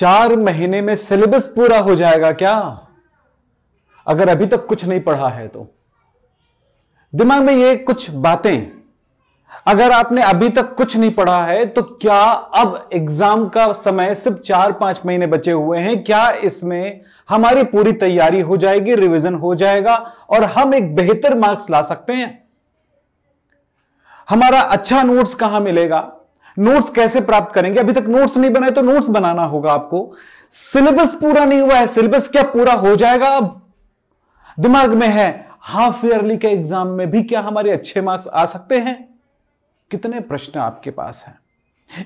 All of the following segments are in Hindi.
चार महीने में सिलेबस पूरा हो जाएगा क्या अगर अभी तक कुछ नहीं पढ़ा है तो दिमाग में ये कुछ बातें अगर आपने अभी तक कुछ नहीं पढ़ा है तो क्या अब एग्जाम का समय सिर्फ चार पांच महीने बचे हुए हैं क्या इसमें हमारी पूरी तैयारी हो जाएगी रिवीजन हो जाएगा और हम एक बेहतर मार्क्स ला सकते हैं हमारा अच्छा नोट्स कहां मिलेगा नोट्स कैसे प्राप्त करेंगे अभी तक नोट्स नहीं बनाए तो नोट्स बनाना होगा आपको सिलेबस पूरा नहीं हुआ है सिलेबस क्या पूरा हो जाएगा अब दिमाग में है हाफ ईयरली के एग्जाम में भी क्या हमारे अच्छे मार्क्स आ सकते हैं कितने प्रश्न आपके पास हैं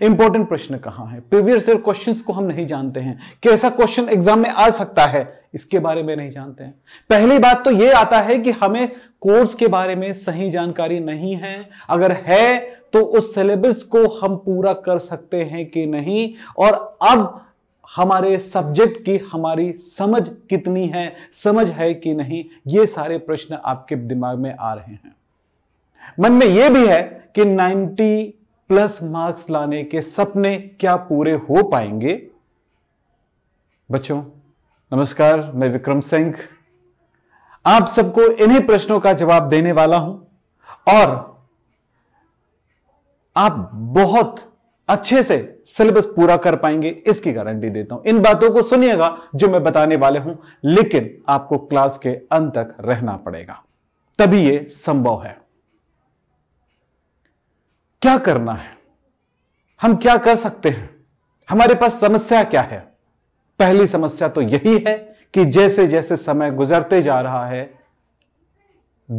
इंपॉर्टेंट प्रश्न कहां है प्रीवियस ईयर क्वेश्चंस को हम नहीं जानते हैं कैसा क्वेश्चन एग्जाम में आ सकता है इसके बारे में नहीं जानते हैं पहली बात तो यह आता है कि हमें कोर्स के बारे में सही जानकारी नहीं है अगर है तो उस सिलेबस को हम पूरा कर सकते हैं कि नहीं और अब हमारे सब्जेक्ट की हमारी समझ कितनी है समझ है कि नहीं ये सारे प्रश्न आपके दिमाग में आ रहे हैं मन में यह भी है कि प्लस मार्क्स लाने के सपने क्या पूरे हो पाएंगे बच्चों नमस्कार मैं विक्रम सिंह आप सबको इन्हीं प्रश्नों का जवाब देने वाला हूं और आप बहुत अच्छे से सिलेबस पूरा कर पाएंगे इसकी गारंटी देता हूं इन बातों को सुनिएगा जो मैं बताने वाले हूं लेकिन आपको क्लास के अंत तक रहना पड़ेगा तभी यह संभव है क्या करना है हम क्या कर सकते हैं हमारे पास समस्या क्या है पहली समस्या तो यही है कि जैसे जैसे समय गुजरते जा रहा है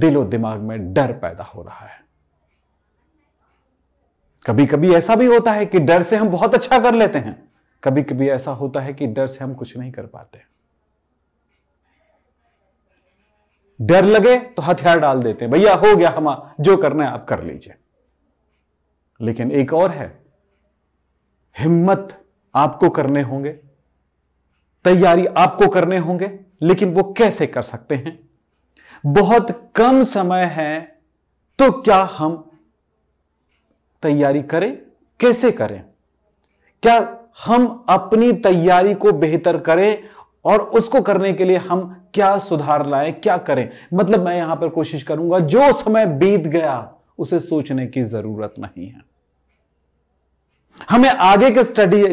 दिलो दिमाग में डर पैदा हो रहा है कभी कभी ऐसा भी होता है कि डर से हम बहुत अच्छा कर लेते हैं कभी कभी ऐसा होता है कि डर से हम कुछ नहीं कर पाते डर लगे तो हथियार डाल देते हैं भैया हो गया हम जो करना है आप कर लीजिए लेकिन एक और है हिम्मत आपको करने होंगे तैयारी आपको करने होंगे लेकिन वो कैसे कर सकते हैं बहुत कम समय है तो क्या हम तैयारी करें कैसे करें क्या हम अपनी तैयारी को बेहतर करें और उसको करने के लिए हम क्या सुधार लाए क्या करें मतलब मैं यहां पर कोशिश करूंगा जो समय बीत गया उसे सोचने की जरूरत नहीं है हमें आगे का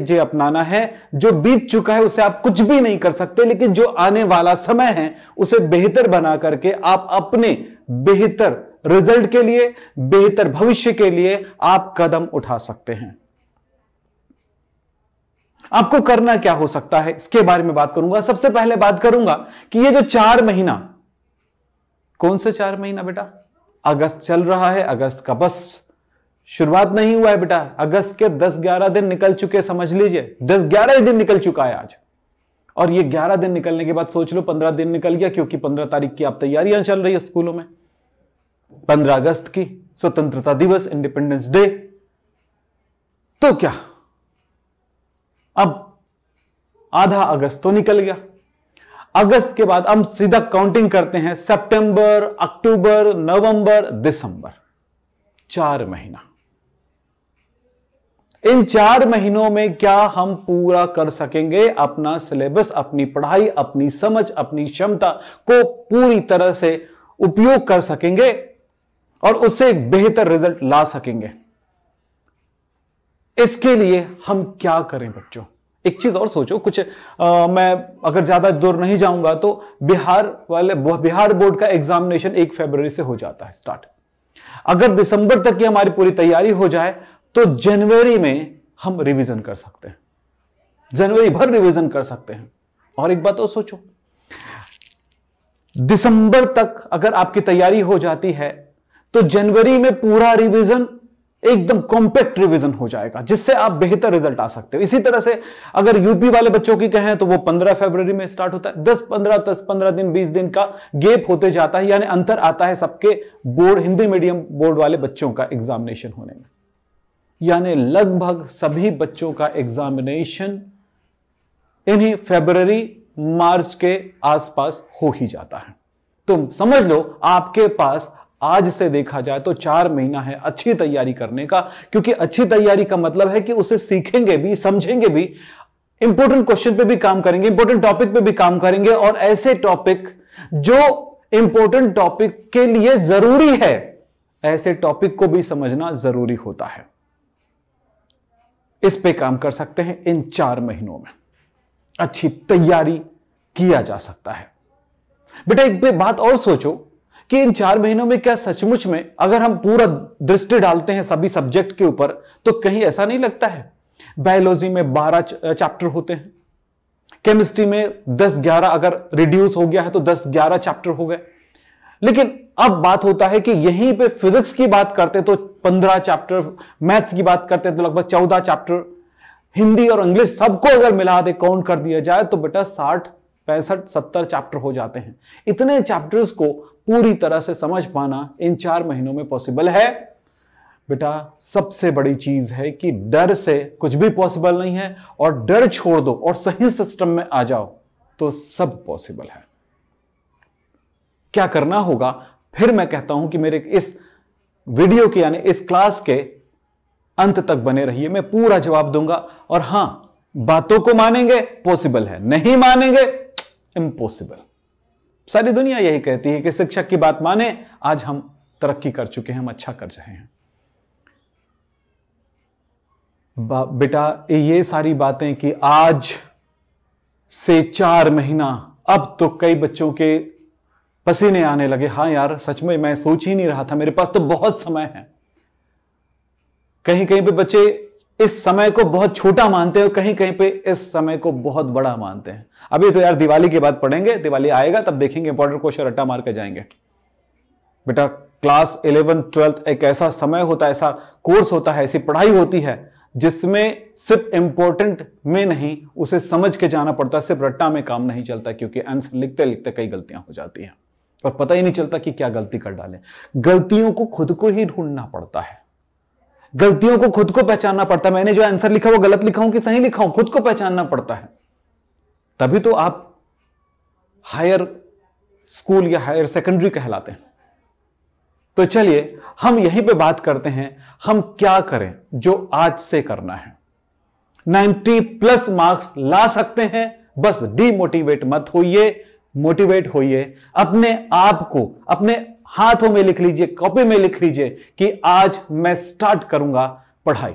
जो अपनाना है जो बीत चुका है उसे आप कुछ भी नहीं कर सकते लेकिन जो आने वाला समय है उसे बेहतर बना करके आप अपने बेहतर रिजल्ट के लिए बेहतर भविष्य के लिए आप कदम उठा सकते हैं आपको करना क्या हो सकता है इसके बारे में बात करूंगा सबसे पहले बात करूंगा कि ये जो चार महीना कौन से चार महीना बेटा अगस्त चल रहा है अगस्त का बस शुरुआत नहीं हुआ है बेटा अगस्त के 10-11 दिन निकल चुके समझ लीजिए 10-11 दिन निकल चुका है आज और ये 11 दिन निकलने के बाद सोच लो 15 दिन निकल गया क्योंकि 15 तारीख की आप तैयारियां चल रही है स्कूलों में 15 अगस्त की स्वतंत्रता दिवस इंडिपेंडेंस डे तो क्या अब आधा अगस्त तो निकल गया अगस्त के बाद हम सीधा काउंटिंग करते हैं सितंबर, अक्टूबर नवंबर दिसंबर चार महीना इन चार महीनों में क्या हम पूरा कर सकेंगे अपना सिलेबस अपनी पढ़ाई अपनी समझ अपनी क्षमता को पूरी तरह से उपयोग कर सकेंगे और उससे एक बेहतर रिजल्ट ला सकेंगे इसके लिए हम क्या करें बच्चों एक चीज और सोचो कुछ आ, मैं अगर ज्यादा दूर नहीं जाऊंगा तो बिहार वाले बिहार बोर्ड का एग्जामिनेशन एक फरवरी से हो जाता है स्टार्ट अगर दिसंबर तक की हमारी पूरी तैयारी हो जाए तो जनवरी में हम रिवीजन कर सकते हैं जनवरी भर रिवीजन कर सकते हैं और एक बात और सोचो दिसंबर तक अगर आपकी तैयारी हो जाती है तो जनवरी में पूरा रिवीजन एकदम कॉम्पैक्ट रिवीजन हो जाएगा जिससे आप बेहतर रिजल्ट आ सकते हो इसी तरह से अगर यूपी वाले बच्चों की कहें तो वो 15 फरवरी में स्टार्ट होता है 10 15 10 15 दिन 20 दिन का गेप होते जाता है यानी अंतर आता है सबके बोर्ड हिंदी मीडियम बोर्ड वाले बच्चों का एग्जामिनेशन होने में यानी लगभग सभी बच्चों का एग्जामिनेशन इन्हीं फेबररी मार्च के आसपास हो ही जाता है तुम समझ लो आपके पास आज से देखा जाए तो चार महीना है अच्छी तैयारी करने का क्योंकि अच्छी तैयारी का मतलब है कि उसे सीखेंगे भी समझेंगे भी इंपोर्टेंट क्वेश्चन पे भी काम करेंगे इंपोर्टेंट टॉपिक पे भी काम करेंगे और ऐसे टॉपिक जो इंपोर्टेंट टॉपिक के लिए जरूरी है ऐसे टॉपिक को भी समझना जरूरी होता है इस पे काम कर सकते हैं इन चार महीनों में अच्छी तैयारी किया जा सकता है बेटा एक बात और सोचो कि इन चार महीनों में क्या सचमुच में अगर हम पूरा दृष्टि डालते हैं सभी सब्जेक्ट के ऊपर तो कहीं ऐसा नहीं लगता है बायोलॉजी में बारह चैप्टर होते हैं केमिस्ट्री में दस ग्यारह अगर रिड्यूस हो गया है तो दस ग्यारह चैप्टर हो गए लेकिन अब बात होता है कि यहीं पे फिजिक्स की बात करते तो पंद्रह चैप्टर मैथ्स की बात करते तो लगभग चौदह चैप्टर हिंदी और इंग्लिश सबको अगर मिला दे काउंट कर दिया जाए तो बेटा साठ पैंसठ सत्तर चैप्टर हो जाते हैं इतने चैप्टर्स को पूरी तरह से समझ पाना इन चार महीनों में पॉसिबल है बेटा सबसे बड़ी चीज है कि डर से कुछ भी पॉसिबल नहीं है और डर छोड़ दो और सही सिस्टम में आ जाओ तो सब पॉसिबल है क्या करना होगा फिर मैं कहता हूं कि मेरे इस वीडियो के यानी इस क्लास के अंत तक बने रहिए मैं पूरा जवाब दूंगा और हां बातों को मानेंगे पॉसिबल है नहीं मानेंगे इम्पॉसिबल सारी दुनिया यही कहती है कि शिक्षक की बात माने आज हम तरक्की कर चुके हैं हम अच्छा कर रहे हैं बेटा ये सारी बातें कि आज से चार महीना अब तो कई बच्चों के पसीने आने लगे हाँ यार सच में मैं सोच ही नहीं रहा था मेरे पास तो बहुत समय है कहीं कहीं पे बच्चे इस समय को बहुत छोटा मानते हैं और कहीं कहीं पे इस समय को बहुत बड़ा मानते हैं अभी तो यार दिवाली के बाद पढ़ेंगे दिवाली आएगा तब देखेंगे इंपॉर्टेंट क्वेश्चन रट्टा मार के जाएंगे बेटा क्लास इलेवन ट्वेल्थ एक ऐसा समय होता है ऐसा कोर्स होता है ऐसी पढ़ाई होती है जिसमें सिर्फ इंपॉर्टेंट में नहीं उसे समझ के जाना पड़ता सिर्फ रट्टा में काम नहीं चलता क्योंकि आंसर लिखते लिखते कई गलतियां हो जाती हैं और पता ही नहीं चलता कि क्या गलती कर डालें गलतियों को खुद को ही ढूंढना पड़ता है गलतियों को खुद को पहचानना पड़ता है मैंने जो आंसर लिखा वो गलत लिखा हूं कि सही लिखा हूं खुद को पहचानना पड़ता है तभी तो आप हायर स्कूल या हायर सेकेंडरी कहलाते हैं तो चलिए हम यहीं पे बात करते हैं हम क्या करें जो आज से करना है 90 प्लस मार्क्स ला सकते हैं बस डीमोटिवेट मत होइए मोटिवेट होइए अपने आप को अपने हाथों में लिख लीजिए कॉपी में लिख लीजिए कि आज मैं स्टार्ट करूंगा पढ़ाई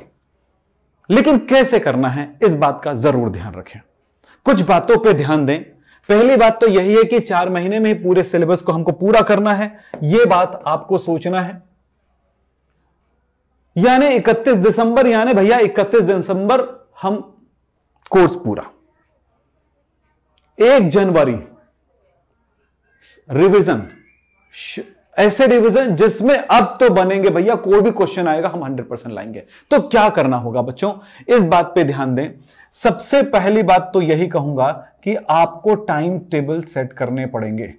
लेकिन कैसे करना है इस बात का जरूर ध्यान रखें कुछ बातों पर ध्यान दें पहली बात तो यही है कि चार महीने में ही पूरे सिलेबस को हमको पूरा करना है यह बात आपको सोचना है यानी 31 दिसंबर यानी भैया 31 दिसंबर हम कोर्स पूरा एक जनवरी रिवीजन ऐसे रिविजन जिसमें अब तो बनेंगे भैया कोई भी क्वेश्चन आएगा हम 100 परसेंट लाएंगे तो क्या करना होगा बच्चों इस बात पे ध्यान दें सबसे पहली बात तो यही कहूंगा कि आपको टाइम टेबल सेट करने पड़ेंगे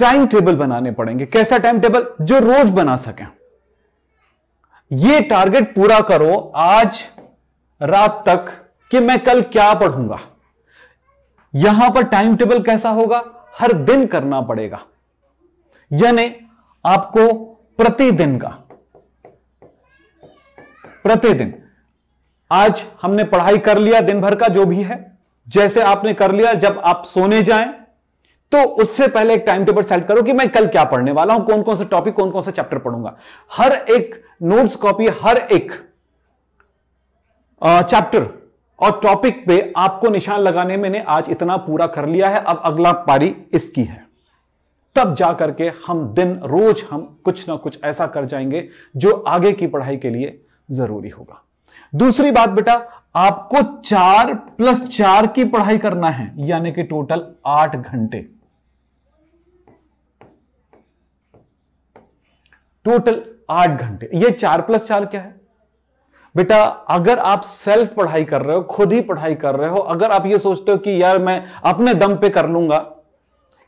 टाइम टेबल बनाने पड़ेंगे कैसा टाइम टेबल जो रोज बना सके ये टारगेट पूरा करो आज रात तक कि मैं कल क्या पढ़ूंगा यहां पर टाइम टेबल कैसा होगा हर दिन करना पड़ेगा यानी आपको प्रतिदिन का प्रतिदिन आज हमने पढ़ाई कर लिया दिन भर का जो भी है जैसे आपने कर लिया जब आप सोने जाएं तो उससे पहले एक टाइम टेबल सेट करो कि मैं कल क्या पढ़ने वाला हूं कौन कौन सा टॉपिक कौन कौन सा चैप्टर पढ़ूंगा हर एक नोट्स कॉपी हर एक चैप्टर और टॉपिक पे आपको निशान लगाने में ने आज इतना पूरा कर लिया है अब अगला पारी इसकी है तब जा करके हम दिन रोज हम कुछ ना कुछ ऐसा कर जाएंगे जो आगे की पढ़ाई के लिए जरूरी होगा दूसरी बात बेटा आपको चार प्लस चार की पढ़ाई करना है यानी कि टोटल आठ घंटे टोटल आठ घंटे ये चार प्लस चार क्या है बेटा अगर आप सेल्फ पढ़ाई कर रहे हो खुद ही पढ़ाई कर रहे हो अगर आप ये सोचते हो कि यार मैं अपने दम पे कर लूंगा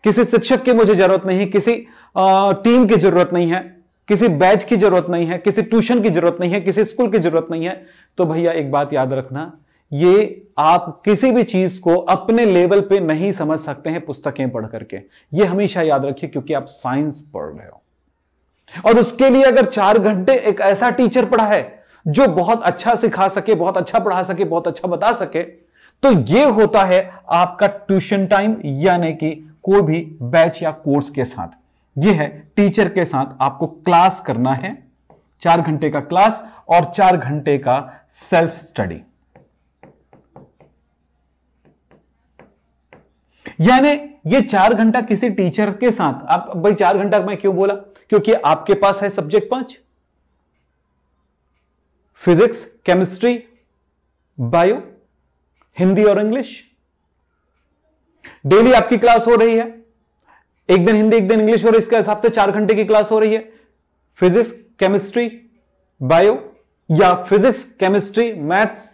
किसी शिक्षक की मुझे जरूरत नहीं किसी टीम की जरूरत नहीं है किसी बैच की जरूरत नहीं है किसी ट्यूशन की जरूरत नहीं है किसी स्कूल की जरूरत नहीं है तो भैया एक बात याद रखना ये आप किसी भी चीज को अपने लेवल पे नहीं समझ सकते हैं पुस्तकें पढ़ करके ये हमेशा याद रखिए क्योंकि आप साइंस पढ़ रहे हो और उसके लिए अगर चार घंटे एक ऐसा टीचर पढ़ा है जो बहुत अच्छा सिखा सके बहुत अच्छा पढ़ा सके बहुत अच्छा बता सके तो ये होता है आपका ट्यूशन टाइम यानी कि कोई भी बैच या कोर्स के साथ ये है टीचर के साथ आपको क्लास करना है चार घंटे का क्लास और चार घंटे का सेल्फ स्टडी यानी ये चार घंटा किसी टीचर के साथ आप भाई चार घंटा मैं क्यों बोला क्योंकि आपके पास है सब्जेक्ट पांच फिजिक्स केमिस्ट्री बायो हिंदी और इंग्लिश डेली आपकी क्लास हो रही है एक दिन हिंदी एक दिन इंग्लिश हो रही है इसके हिसाब से चार घंटे की क्लास हो रही है फिजिक्स केमिस्ट्री बायो या फिजिक्स केमिस्ट्री मैथ्स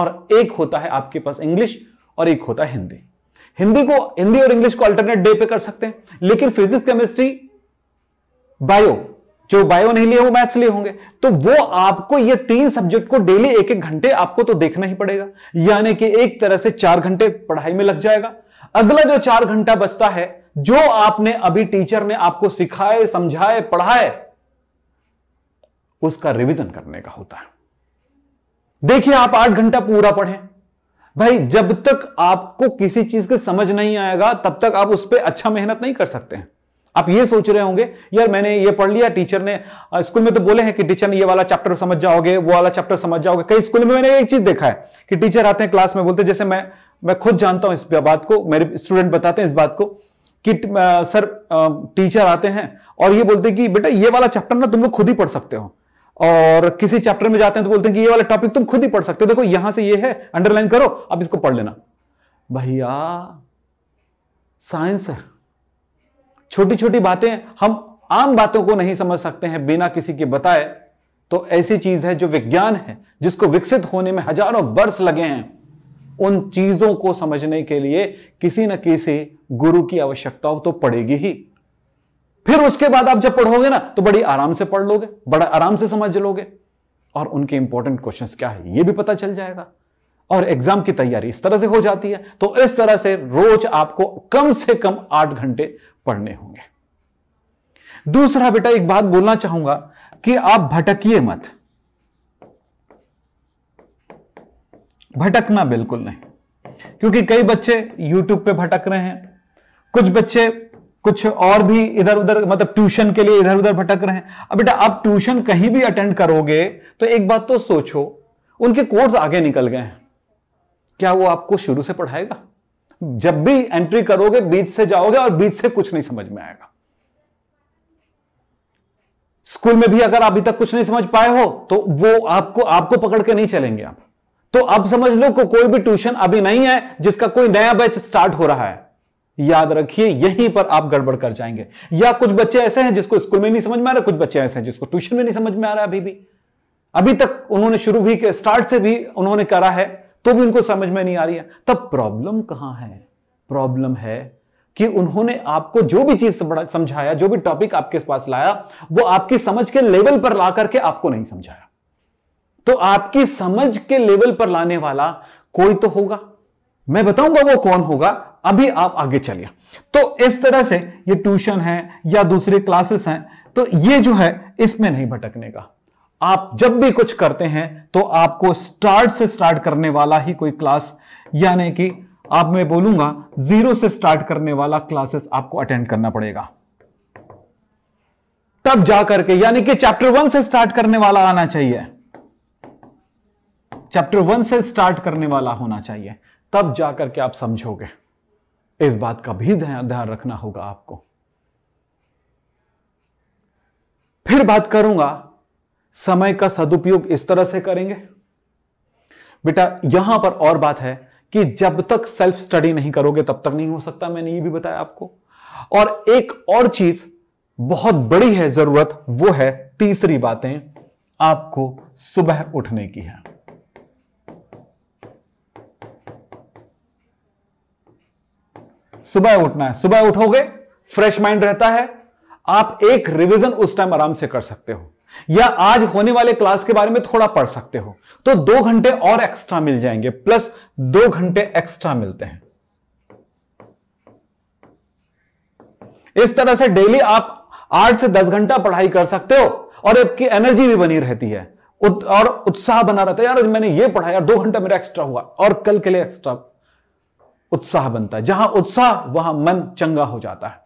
और एक होता है आपके पास इंग्लिश और एक होता है हिंदी हिंदी को हिंदी और इंग्लिश को अल्टरनेट डे पे कर सकते हैं लेकिन फिजिक्स केमिस्ट्री बायो जो बायो नहीं लिए वो मैथ्स लिए होंगे तो वो आपको ये तीन सब्जेक्ट को डेली एक एक घंटे आपको तो देखना ही पड़ेगा यानी कि एक तरह से चार घंटे पढ़ाई में लग जाएगा अगला जो चार घंटा बचता है जो आपने अभी टीचर ने आपको सिखाए समझाए पढ़ाए उसका रिवीजन करने का होता है देखिए आप आठ घंटा पूरा पढ़ें भाई जब तक आपको किसी चीज की समझ नहीं आएगा तब तक आप उस पर अच्छा मेहनत नहीं कर सकते हैं आप ये सोच रहे होंगे यार मैंने ये पढ़ लिया टीचर ने स्कूल में तो बोले हैं कि टीचर ने ये वाला चैप्टर समझ जाओगे वो वाला चैप्टर समझ जाओगे कई स्कूल में मैंने एक चीज देखा है कि टीचर आते हैं क्लास में बोलते जैसे मैं मैं खुद जानता हूं इस बात को मेरे स्टूडेंट बताते हैं इस बात को कि आ, सर आ, टीचर आते हैं और ये बोलते हैं कि बेटा ये वाला चैप्टर ना तुम लोग खुद ही पढ़ सकते हो और किसी चैप्टर में जाते हैं तो बोलते हैं कि ये वाला टॉपिक तुम खुद ही पढ़ सकते हो देखो यहां से ये है अंडरलाइन करो अब इसको पढ़ लेना भैया साइंस है छोटी छोटी बातें हम आम बातों को नहीं समझ सकते हैं बिना किसी के बताए तो ऐसी चीज है जो विज्ञान है जिसको विकसित होने में हजारों वर्ष लगे हैं उन चीजों को समझने के लिए किसी न किसी गुरु की आवश्यकता तो पड़ेगी ही फिर उसके बाद आप जब पढ़ोगे ना तो बड़ी आराम से पढ़ लोगे बड़ा आराम से समझ लोगे और उनके इंपॉर्टेंट क्वेश्चन क्या है ये भी पता चल जाएगा और एग्जाम की तैयारी इस तरह से हो जाती है तो इस तरह से रोज आपको कम से कम आठ घंटे पढ़ने होंगे दूसरा बेटा एक बात बोलना चाहूंगा कि आप भटकिए मत भटकना बिल्कुल नहीं क्योंकि कई बच्चे YouTube पे भटक रहे हैं कुछ बच्चे कुछ और भी इधर उधर मतलब ट्यूशन के लिए इधर उधर भटक रहे हैं अब बेटा आप ट्यूशन कहीं भी अटेंड करोगे तो एक बात तो सोचो उनके कोर्स आगे निकल गए हैं क्या वो आपको शुरू से पढ़ाएगा जब भी एंट्री करोगे बीच से जाओगे और बीच से कुछ नहीं समझ में आएगा स्कूल में भी अगर अभी तक कुछ नहीं समझ पाए हो तो वो आपको आपको पकड़ के नहीं चलेंगे आप तो अब समझ लो को कोई भी ट्यूशन अभी नहीं है जिसका कोई नया बैच स्टार्ट हो रहा है याद रखिए यहीं पर आप गड़बड़ कर जाएंगे या कुछ बच्चे ऐसे हैं जिसको स्कूल में नहीं समझ में आ रहा कुछ बच्चे ऐसे हैं जिसको ट्यूशन में नहीं समझ में आ रहा अभी भी अभी तक उन्होंने शुरू भी स्टार्ट से भी उन्होंने करा है तो भी उनको समझ में नहीं आ रही है तब प्रॉब्लम कहां है प्रॉब्लम है कि उन्होंने आपको जो भी चीज समझाया जो भी टॉपिक आपके पास लाया वो आपकी समझ के लेवल पर ला करके आपको नहीं समझाया तो आपकी समझ के लेवल पर लाने वाला कोई तो होगा मैं बताऊंगा वो कौन होगा अभी आप आगे चलिए तो इस तरह से ये ट्यूशन है या दूसरे क्लासेस हैं तो ये जो है इसमें नहीं भटकने का आप जब भी कुछ करते हैं तो आपको स्टार्ट से स्टार्ट करने वाला ही कोई क्लास यानी कि आप मैं बोलूंगा जीरो से स्टार्ट करने वाला क्लासेस आपको अटेंड करना पड़ेगा तब जाकर के यानी कि चैप्टर वन से स्टार्ट करने वाला आना चाहिए चैप्टर वन से स्टार्ट करने वाला होना चाहिए तब जाकर के आप समझोगे इस बात का भी ध्यान रखना होगा आपको फिर बात करूंगा समय का सदुपयोग इस तरह से करेंगे बेटा यहां पर और बात है कि जब तक सेल्फ स्टडी नहीं करोगे तब तक नहीं हो सकता मैंने ये भी बताया आपको और एक और चीज बहुत बड़ी है जरूरत वो है तीसरी बातें आपको सुबह उठने की है सुबह उठना है सुबह उठोगे फ्रेश माइंड रहता है आप एक रिवीजन उस टाइम आराम से कर सकते हो या आज होने वाले क्लास के बारे में थोड़ा पढ़ सकते हो तो दो घंटे और एक्स्ट्रा मिल जाएंगे प्लस दो घंटे एक्स्ट्रा मिलते हैं इस तरह से डेली आप आठ से दस घंटा पढ़ाई कर सकते हो और आपकी एनर्जी भी बनी रहती है उत, और उत्साह बना रहता है यार मैंने ये पढ़ाया दो घंटा मेरा एक्स्ट्रा हुआ और कल के लिए एक्स्ट्रा उत्साह बनता है जहां उत्साह वहां मन चंगा हो जाता है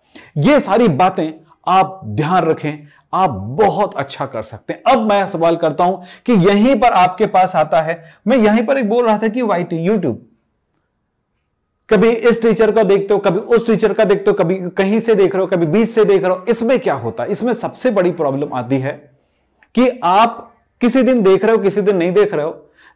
ये सारी बातें आप ध्यान रखें आप बहुत अच्छा कर सकते हैं अब मैं सवाल करता हूं कि यहीं पर आपके पास आता है मैं यहीं पर एक बोल रहा था कि वाई यूट्यूब कभी इस टीचर को देखते हो कभी उस टीचर का देखते हो कभी कहीं से देख रहे हो कभी बीच से देख रहे हो इसमें क्या होता है इसमें सबसे बड़ी प्रॉब्लम आती है कि आप किसी दिन देख रहे हो किसी दिन नहीं देख रहे हो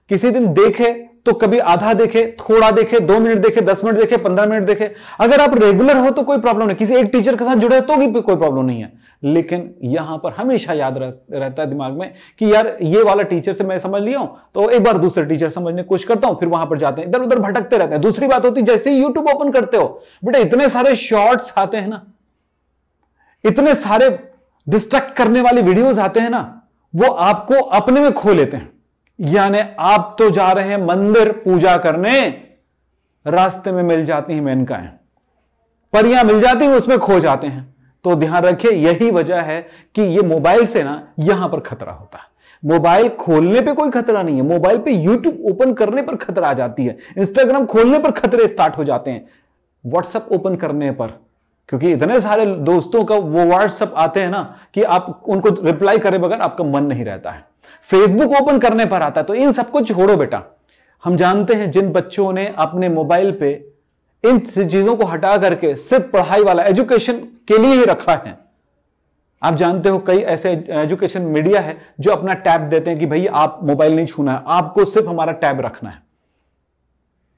किसी दिन देखे तो कभी आधा देखे थोड़ा देखे दो मिनट देखे दस मिनट देखे पंद्रह मिनट देखे अगर आप रेगुलर हो तो कोई प्रॉब्लम नहीं किसी एक टीचर के साथ जुड़े हो तो भी कोई प्रॉब्लम नहीं है लेकिन यहां पर हमेशा याद रह, रहता है दिमाग में कि यार ये वाला टीचर से मैं समझ लिया हूं तो एक बार दूसरे टीचर समझने की कोशिश करता हूं फिर वहां पर जाते हैं इधर उधर भटकते रहते हैं दूसरी बात होती जैसे ही यूट्यूब ओपन करते हो बेटा इतने सारे शॉर्ट्स आते हैं ना इतने सारे डिस्ट्रैक्ट करने वाले वीडियोज आते हैं ना वो आपको अपने में खो लेते हैं यानी आप तो जा रहे हैं मंदिर पूजा करने रास्ते में मिल जाती हैं मेनकाएं पर मिल जाती है उसमें खो जाते हैं तो ध्यान रखिए यही वजह है कि ये मोबाइल से ना यहां पर खतरा होता है मोबाइल खोलने पे कोई खतरा नहीं है मोबाइल पे यूट्यूब ओपन करने पर खतरा आ जाती है इंस्टाग्राम खोलने पर खतरे स्टार्ट हो जाते हैं व्हाट्सएप ओपन करने पर क्योंकि इतने सारे दोस्तों का वो व्हाट्सअप आते हैं ना कि आप उनको रिप्लाई करे बगैर आपका मन नहीं रहता है फेसबुक ओपन करने पर आता है तो इन सब कुछ छोड़ो बेटा हम जानते हैं जिन बच्चों ने अपने मोबाइल पे इन चीजों को हटा करके सिर्फ पढ़ाई वाला एजुकेशन के लिए ही रखा है आप जानते हो कई ऐसे एजुकेशन मीडिया है जो अपना टैब देते हैं कि भाई आप मोबाइल नहीं छूना है आपको सिर्फ हमारा टैब रखना है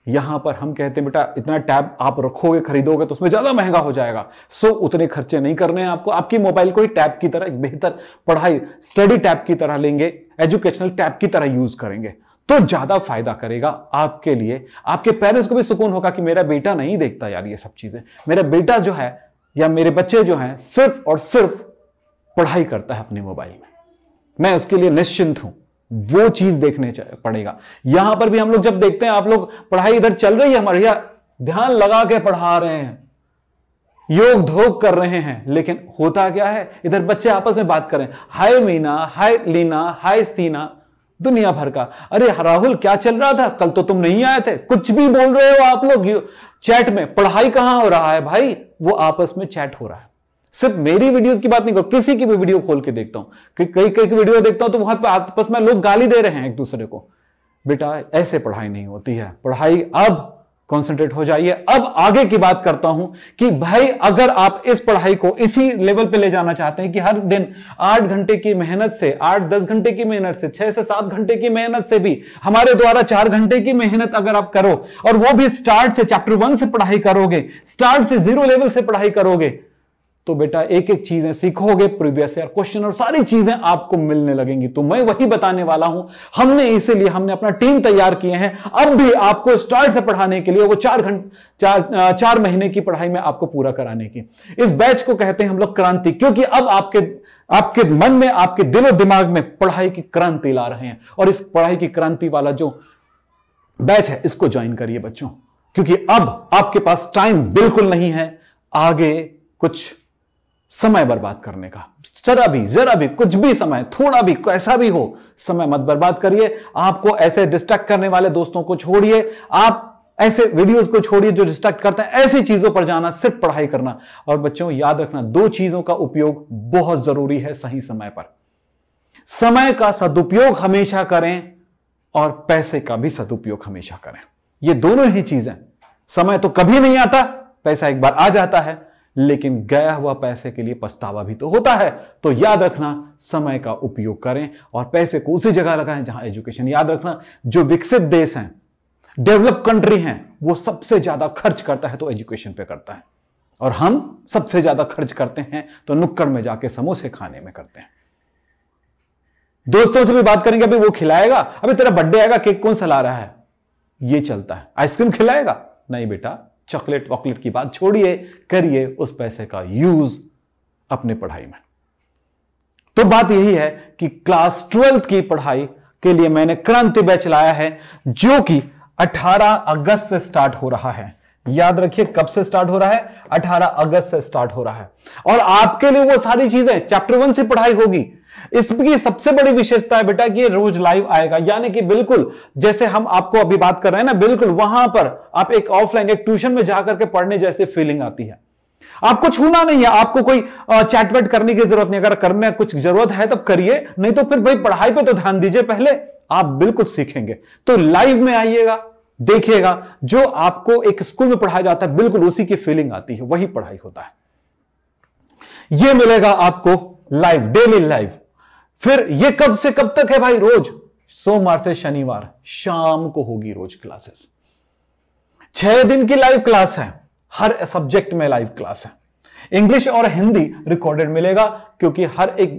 यहां पर हम कहते हैं बेटा इतना टैब आप रखोगे खरीदोगे तो उसमें ज्यादा महंगा हो जाएगा सो उतने खर्चे नहीं करने हैं आपको आपकी मोबाइल को ही टैब की तरह एक बेहतर पढ़ाई स्टडी टैब की तरह लेंगे एजुकेशनल टैब की तरह यूज करेंगे तो ज्यादा फायदा करेगा आपके लिए आपके पेरेंट्स को भी सुकून होगा कि मेरा बेटा नहीं देखता यार ये सब चीजें मेरा बेटा जो है या मेरे बच्चे जो हैं सिर्फ और सिर्फ पढ़ाई करता है अपने मोबाइल में मैं उसके लिए निश्चिंत हूं वो चीज देखने पड़ेगा यहां पर भी हम लोग जब देखते हैं आप लोग पढ़ाई इधर चल रही है हमारे यार ध्यान लगा के पढ़ा रहे हैं योग धोक कर रहे हैं लेकिन होता क्या है इधर बच्चे आपस में बात करें हाय मीना हाय लीना हाय सीना दुनिया भर का अरे राहुल क्या चल रहा था कल तो तुम नहीं आए थे कुछ भी बोल रहे हो आप लोग चैट में पढ़ाई कहां हो रहा है भाई वो आपस में चैट हो रहा है सिर्फ मेरी वीडियोस की बात नहीं करो किसी की भी वीडियो खोल के देखता हूं कई कई कई वीडियो देखता हूं तो वहां आपस में लोग गाली दे रहे हैं एक दूसरे को बेटा ऐसे पढ़ाई नहीं होती है पढ़ाई अब कॉन्सेंट्रेट हो जाइए अब आगे की बात करता हूं कि भाई अगर आप इस पढ़ाई को इसी लेवल पे ले जाना चाहते हैं कि हर दिन आठ घंटे की मेहनत से आठ दस घंटे की मेहनत से छह से सात घंटे की मेहनत से भी हमारे द्वारा चार घंटे की मेहनत अगर आप करो और वो भी स्टार्ट से चैप्टर वन से पढ़ाई करोगे स्टार्ट से जीरो लेवल से पढ़ाई करोगे तो बेटा एक एक चीजें सीखोगे प्रीवियस ईयर क्वेश्चन और सारी चीजें आपको मिलने लगेंगी तो मैं वही बताने वाला हूं हमने इसीलिए हमने अपना टीम तैयार किए हैं अब भी आपको स्टार्ट से पढ़ाने के लिए वो चार घंटे चार चार महीने की पढ़ाई में आपको पूरा कराने की इस बैच को कहते हैं हम लोग क्रांति क्योंकि अब आपके आपके मन में आपके दिलो दिमाग में पढ़ाई की क्रांति ला रहे हैं और इस पढ़ाई की क्रांति वाला जो बैच है इसको ज्वाइन करिए बच्चों क्योंकि अब आपके पास टाइम बिल्कुल नहीं है आगे कुछ समय बर्बाद करने का जरा भी जरा भी कुछ भी समय थोड़ा भी कैसा भी हो समय मत बर्बाद करिए आपको ऐसे डिस्ट्रैक्ट करने वाले दोस्तों को छोड़िए आप ऐसे वीडियोस को छोड़िए जो डिस्ट्रैक्ट करते हैं ऐसी चीजों पर जाना सिर्फ पढ़ाई करना और बच्चों याद रखना दो चीजों का उपयोग बहुत जरूरी है सही समय पर समय का सदुपयोग हमेशा करें और पैसे का भी सदुपयोग हमेशा करें ये दोनों ही चीजें समय तो कभी नहीं आता पैसा एक बार आ जाता है लेकिन गया हुआ पैसे के लिए पछतावा भी तो होता है तो याद रखना समय का उपयोग करें और पैसे को उसी जगह लगाएं जहां एजुकेशन याद रखना जो विकसित देश हैं डेवलप कंट्री हैं वो सबसे ज्यादा खर्च करता है तो एजुकेशन पे करता है और हम सबसे ज्यादा खर्च करते हैं तो नुक्कड़ में जाके समोसे खाने में करते हैं दोस्तों से भी बात करेंगे अभी वो खिलाएगा अभी तेरा बर्थडे आएगा केक कौन सा ला रहा है ये चलता है आइसक्रीम खिलाएगा नहीं बेटा चॉकलेट वॉकलेट की बात छोड़िए करिए उस पैसे का यूज अपनी पढ़ाई में तो बात यही है कि क्लास ट्वेल्थ की पढ़ाई के लिए मैंने क्रांति बैच लाया है जो कि 18 अगस्त से स्टार्ट हो रहा है याद रखिए कब से स्टार्ट हो रहा है 18 अगस्त से स्टार्ट हो रहा है और आपके लिए वो सारी चीजें चैप्टर वन से पढ़ाई होगी इसकी सबसे बड़ी विशेषता है बेटा कि ये रोज लाइव आएगा यानी कि बिल्कुल जैसे हम आपको अभी बात कर रहे हैं ना बिल्कुल वहां पर आप एक ऑफलाइन एक ट्यूशन में जाकर के पढ़ने जैसे फीलिंग आती है आपको छूना नहीं है आपको कोई चैटवेट करने की जरूरत नहीं अगर करने कुछ जरूरत है तब करिए नहीं तो फिर भाई पढ़ाई पर तो ध्यान दीजिए पहले आप बिल्कुल सीखेंगे तो लाइव में आइएगा देखिएगा जो आपको एक स्कूल में पढ़ाया जाता है बिल्कुल उसी की फीलिंग आती है वही पढ़ाई होता है यह मिलेगा आपको लाइव डेली लाइव फिर ये कब से कब तक है भाई रोज सोमवार से शनिवार शाम को होगी रोज क्लासेस छह दिन की लाइव क्लास है हर सब्जेक्ट में लाइव क्लास है इंग्लिश और हिंदी रिकॉर्डेड मिलेगा क्योंकि हर एक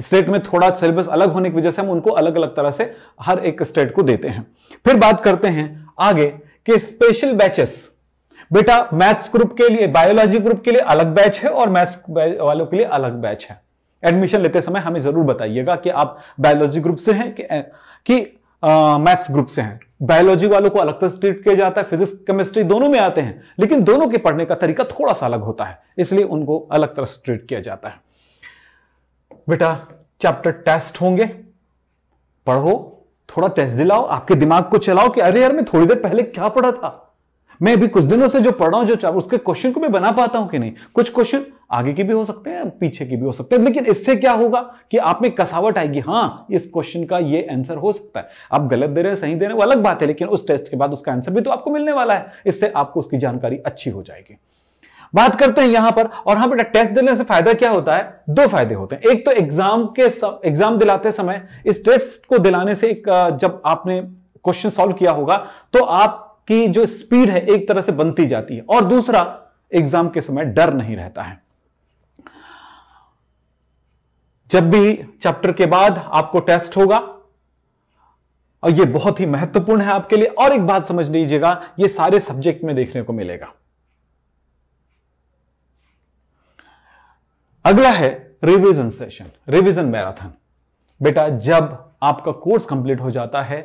स्टेट में थोड़ा सिलेबस अलग होने की वजह से हम उनको अलग अलग तरह से हर एक स्टेट को देते हैं फिर बात करते हैं आगे के स्पेशल बैचेस बेटा मैथ्स ग्रुप के लिए बायोलॉजी ग्रुप के लिए अलग बैच है और मैथ्स वालों के लिए अलग बैच है एडमिशन लेते समय हमें जरूर बताइएगा कि आप बायोलॉजी ग्रुप से हैं कि, कि मैथ्स ग्रुप से हैं बायोलॉजी वालों को अलग तरह से ट्रीट किया जाता है फिजिक्स केमिस्ट्री दोनों में आते हैं लेकिन दोनों के पढ़ने का तरीका थोड़ा सा अलग होता है इसलिए उनको अलग तरह से ट्रीट किया जाता है बेटा चैप्टर टेस्ट होंगे पढ़ो थोड़ा टेस्ट दिलाओ आपके दिमाग को चलाओ कि अरे यार मैं थोड़ी देर पहले क्या पढ़ा था मैं अभी कुछ दिनों से जो पढ़ रहा हूं जो उसके क्वेश्चन को मैं बना पाता हूं कि नहीं कुछ क्वेश्चन आगे की भी हो सकते हैं पीछे की भी हो सकते हैं लेकिन इससे क्या होगा कि आप में कसावट आएगी हाँ इस क्वेश्चन का ये आंसर हो सकता है आप गलत दे रहे हैं सही दे रहे हैं वो अलग बात है लेकिन उस टेस्ट के बाद उसका आंसर भी तो आपको मिलने वाला है इससे आपको उसकी जानकारी अच्छी हो जाएगी बात करते हैं यहां पर और हाँ बेटा टेस्ट देने से फायदा क्या होता है दो फायदे होते हैं एक तो एग्जाम के एग्जाम दिलाते समय इस टेस्ट को दिलाने से एक जब आपने क्वेश्चन सॉल्व किया होगा तो आपकी जो स्पीड है एक तरह से बनती जाती है और दूसरा एग्जाम के समय डर नहीं रहता है जब भी चैप्टर के बाद आपको टेस्ट होगा और ये बहुत ही महत्वपूर्ण है आपके लिए और एक बात समझ लीजिएगा ये सारे सब्जेक्ट में देखने को मिलेगा अगला है रिवीजन सेशन रिवीजन मैराथन बेटा जब आपका कोर्स कंप्लीट हो जाता है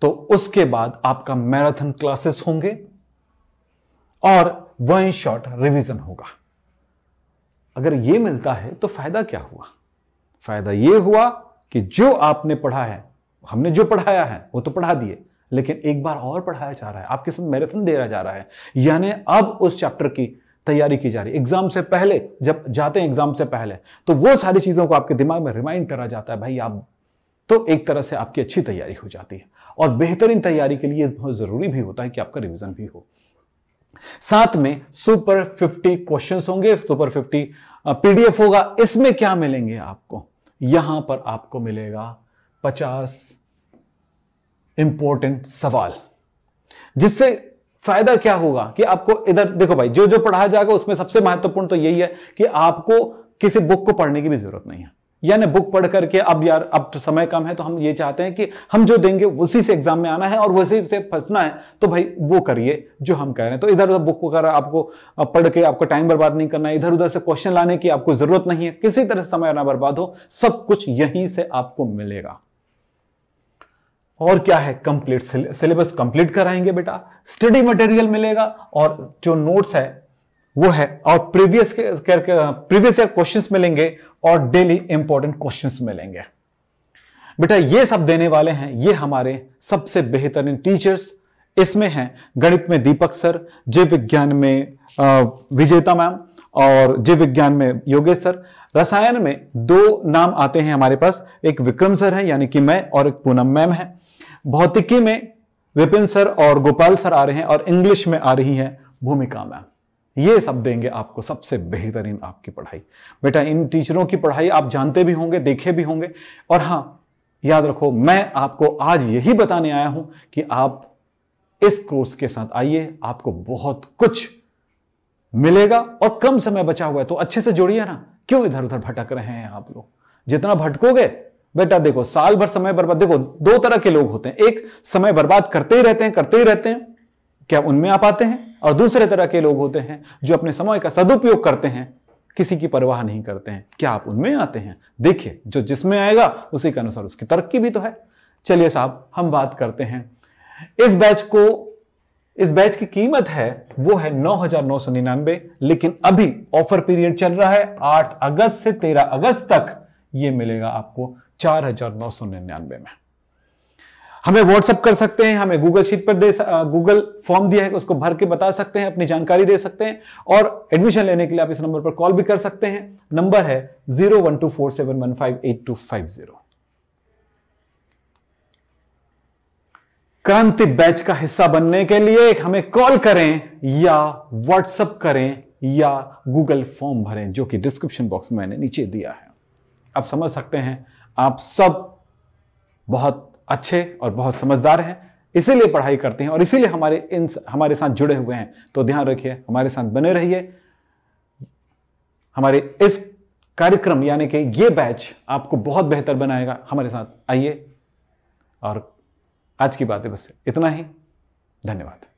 तो उसके बाद आपका मैराथन क्लासेस होंगे और वन शॉट रिवीजन होगा अगर ये मिलता है तो फायदा क्या हुआ फायदा यह हुआ कि जो आपने पढ़ा है हमने जो पढ़ाया है वो तो पढ़ा दिए लेकिन एक बार और पढ़ाया जा रहा है आपके साथ मैराथन दे रहा जा रहा है यानी अब उस चैप्टर की तैयारी की जा रही है एग्जाम से पहले जब जाते हैं एग्जाम से पहले तो वो सारी चीजों को आपके दिमाग में रिमाइंड करा जाता है भाई आप तो एक तरह से आपकी अच्छी तैयारी हो जाती है और बेहतरीन तैयारी के लिए बहुत जरूरी भी होता है कि आपका रिविजन भी हो साथ में सुपर फिफ्टी क्वेश्चन होंगे सुपर फिफ्टी पीडीएफ होगा इसमें क्या मिलेंगे आपको यहां पर आपको मिलेगा पचास इंपॉर्टेंट सवाल जिससे फायदा क्या होगा कि आपको इधर देखो भाई जो जो पढ़ाया जाएगा उसमें सबसे महत्वपूर्ण तो यही है कि आपको किसी बुक को पढ़ने की भी जरूरत नहीं है यानी बुक पढ़ करके अब यार अब तो समय कम है तो हम ये चाहते हैं कि हम जो देंगे उसी से एग्जाम में आना है और उसी से फंसना है तो भाई वो करिए जो हम कह रहे हैं तो इधर उधर बुक वगैरह आपको पढ़ के आपको टाइम बर्बाद नहीं करना है इधर उधर से क्वेश्चन लाने की आपको जरूरत नहीं है किसी तरह से समय ना बर्बाद हो सब कुछ यहीं से आपको मिलेगा और क्या है कंप्लीट सिलेबस कंप्लीट कराएंगे बेटा स्टडी मटेरियल मिलेगा और जो नोट्स है वो है और प्रीवियस प्रीवियस ईयर क्वेश्चंस मिलेंगे और डेली इंपॉर्टेंट क्वेश्चंस मिलेंगे बेटा ये सब देने वाले हैं ये हमारे सबसे बेहतरीन टीचर्स इसमें हैं गणित में दीपक सर जीव विज्ञान में विजेता मैम और जीव विज्ञान में योगेश सर रसायन में दो नाम आते हैं हमारे पास एक विक्रम सर है यानी कि मैं और एक पूनम मैम है भौतिकी में विपिन सर और गोपाल सर आ रहे हैं और इंग्लिश में आ रही है भूमिका मैम ये सब देंगे आपको सबसे बेहतरीन आपकी पढ़ाई बेटा इन टीचरों की पढ़ाई आप जानते भी होंगे देखे भी होंगे और हाँ याद रखो मैं आपको आज यही बताने आया हूं कि आप इस कोर्स के साथ आइए आपको बहुत कुछ मिलेगा और कम समय बचा हुआ है तो अच्छे से जोड़िए ना क्यों इधर उधर भटक रहे हैं आप लोग जितना भटकोगे बेटा देखो साल भर समय बर्बाद देखो दो तरह के लोग होते हैं एक समय बर्बाद करते ही रहते हैं करते ही रहते हैं क्या उनमें आप आते हैं और दूसरे तरह के लोग होते हैं जो अपने समय का सदुपयोग करते हैं किसी की परवाह नहीं करते हैं क्या आप उनमें आते हैं देखिए जो जिसमें आएगा उसी के अनुसार उसकी तरक्की भी तो है चलिए साहब हम बात करते हैं इस बैच को इस बैच की कीमत है वो है नौ हजार नौ सौ निन्यानबे लेकिन अभी ऑफर पीरियड चल रहा है आठ अगस्त से तेरह अगस्त तक ये मिलेगा आपको चार हजार नौ सौ निन्यानबे में हमें व्हाट्सअप कर सकते हैं हमें गूगल शीट पर दे गूगल फॉर्म दिया है उसको भर के बता सकते हैं अपनी जानकारी दे सकते हैं और एडमिशन लेने के लिए आप इस नंबर पर कॉल भी कर सकते हैं नंबर है zero one two four seven one five eight two five zero Kranti batch का हिस्सा बनने के लिए हमें कॉल करें या व्हाट्सअप करें या गूगल फॉर्म भरें जो कि डिस्क्रिप्शन बॉक्स में मैंने नीचे दिया है आप समझ सकते हैं आप सब बहुत अच्छे और बहुत समझदार हैं इसीलिए पढ़ाई करते हैं और इसीलिए हमारे इन हमारे साथ जुड़े हुए हैं तो ध्यान रखिए हमारे साथ बने रहिए हमारे इस कार्यक्रम यानी कि ये बैच आपको बहुत बेहतर बनाएगा हमारे साथ आइए और आज की बातें बस इतना ही धन्यवाद